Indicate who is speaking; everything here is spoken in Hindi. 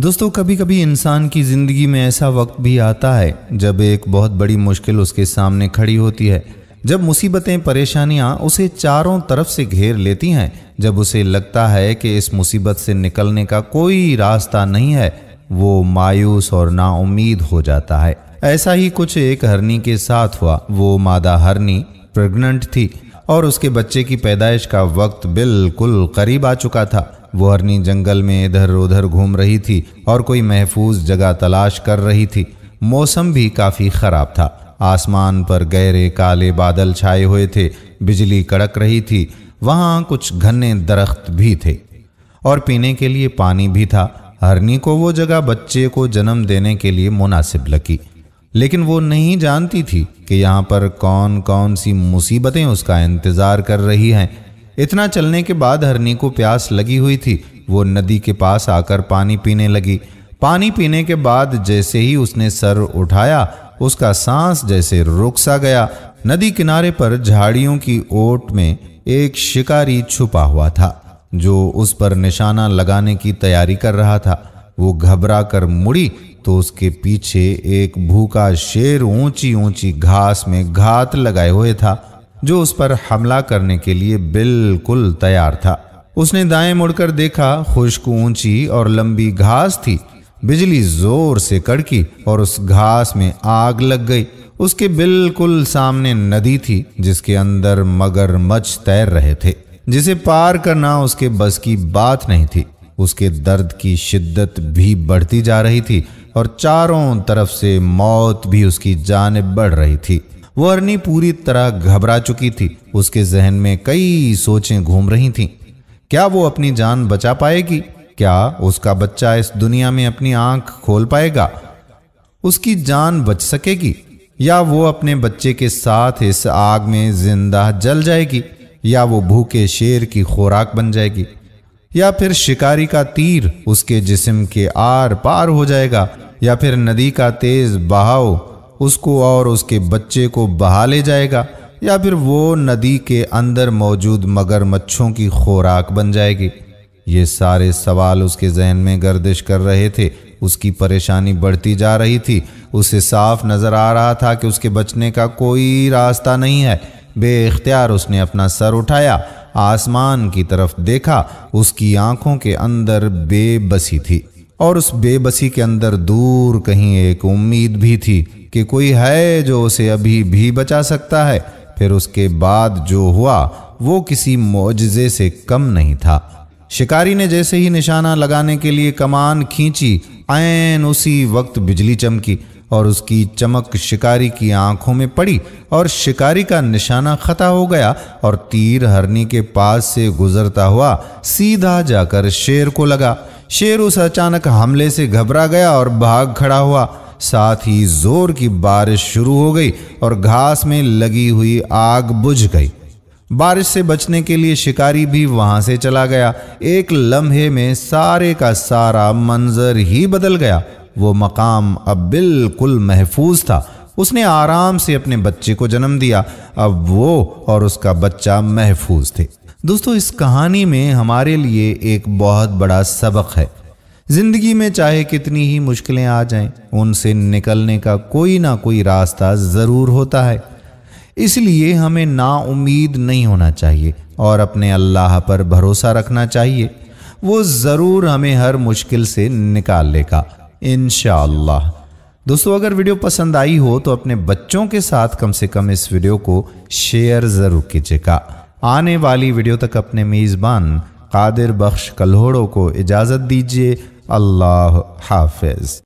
Speaker 1: दोस्तों कभी कभी इंसान की ज़िंदगी में ऐसा वक्त भी आता है जब एक बहुत बड़ी मुश्किल उसके सामने खड़ी होती है जब मुसीबतें परेशानियां उसे चारों तरफ से घेर लेती हैं जब उसे लगता है कि इस मुसीबत से निकलने का कोई रास्ता नहीं है वो मायूस और नाउमीद हो जाता है ऐसा ही कुछ एक हरनी के साथ हुआ वो मादा हरनी प्रेग्नेंट थी और उसके बच्चे की पैदाइश का वक्त बिल्कुल करीब आ चुका था वो अरनी जंगल में इधर उधर घूम रही थी और कोई महफूज जगह तलाश कर रही थी मौसम भी काफ़ी ख़राब था आसमान पर गहरे काले बादल छाए हुए थे बिजली कड़क रही थी वहाँ कुछ घने दरख्त भी थे और पीने के लिए पानी भी था हरनी को वो जगह बच्चे को जन्म देने के लिए मुनासिब लगी लेकिन वो नहीं जानती थी कि यहाँ पर कौन कौन सी मुसीबतें उसका इंतज़ार कर रही हैं इतना चलने के बाद हरनी को प्यास लगी हुई थी वो नदी के पास आकर पानी पीने लगी पानी पीने के बाद जैसे ही उसने सर उठाया उसका सांस जैसे रुक सा गया नदी किनारे पर झाड़ियों की ओट में एक शिकारी छुपा हुआ था जो उस पर निशाना लगाने की तैयारी कर रहा था वो घबरा कर मुड़ी तो उसके पीछे एक भूखा शेर ऊंची ऊंची घास में घात लगाए हुए था जो उस पर हमला करने के लिए बिल्कुल तैयार था उसने दाएं मुड़कर देखा खुश्क ऊंची और लंबी घास थी बिजली जोर से कड़की और उस घास में आग लग गई उसके बिल्कुल सामने नदी थी जिसके अंदर मगरमच्छ तैर रहे थे जिसे पार करना उसके बस की बात नहीं थी उसके दर्द की शिद्दत भी बढ़ती जा रही थी और चारों तरफ से मौत भी उसकी जानब बढ़ रही थी वो पूरी तरह घबरा चुकी थी उसके जहन में कई सोचें घूम रही थीं। क्या वो अपनी जान बचा पाएगी क्या उसका बच्चा इस दुनिया में अपनी आंख खोल पाएगा उसकी जान बच सकेगी या वो अपने बच्चे के साथ इस आग में जिंदा जल जाएगी या वो भूखे शेर की खुराक बन जाएगी या फिर शिकारी का तीर उसके जिस्म के आर पार हो जाएगा या फिर नदी का तेज बहाव उसको और उसके बच्चे को बहा ले जाएगा या फिर वो नदी के अंदर मौजूद मगरमच्छों की खुराक बन जाएगी ये सारे सवाल उसके जहन में गर्दिश कर रहे थे उसकी परेशानी बढ़ती जा रही थी उसे साफ नज़र आ रहा था कि उसके बचने का कोई रास्ता नहीं है बेख्तियार उसने अपना सर उठाया आसमान की तरफ देखा उसकी आंखों के अंदर बेबसी थी और उस बेबसी के अंदर दूर कहीं एक उम्मीद भी थी कि कोई है जो उसे अभी भी बचा सकता है फिर उसके बाद जो हुआ वो किसी मुआजे से कम नहीं था शिकारी ने जैसे ही निशाना लगाने के लिए कमान खींची ऐन उसी वक्त बिजली चमकी और उसकी चमक शिकारी की आंखों में पड़ी और शिकारी का निशाना खता हो गया और तीर हरनी के पास से गुजरता हुआ सीधा जाकर शेर को लगा शेर उस अचानक हमले से घबरा गया और भाग खड़ा हुआ साथ ही जोर की बारिश शुरू हो गई और घास में लगी हुई आग बुझ गई बारिश से बचने के लिए शिकारी भी वहां से चला गया एक लम्हे में सारे का सारा मंजर ही बदल गया वो मकाम अब बिल्कुल महफूज था उसने आराम से अपने बच्चे को जन्म दिया अब वो और उसका बच्चा महफूज थे दोस्तों इस कहानी में हमारे लिए एक बहुत बड़ा सबक है जिंदगी में चाहे कितनी ही मुश्किलें आ जाएं, उनसे निकलने का कोई ना कोई रास्ता ज़रूर होता है इसलिए हमें ना उम्मीद नहीं होना चाहिए और अपने अल्लाह पर भरोसा रखना चाहिए वो ज़रूर हमें हर मुश्किल से निकाल लेगा इन दोस्तों अगर वीडियो पसंद आई हो तो अपने बच्चों के साथ कम से कम इस वीडियो को शेयर ज़रूर कीजिएगा आने वाली वीडियो तक अपने मेज़बान कादिर बख्श कल्होड़ों को इजाज़त दीजिए अल्लाह हाफिज़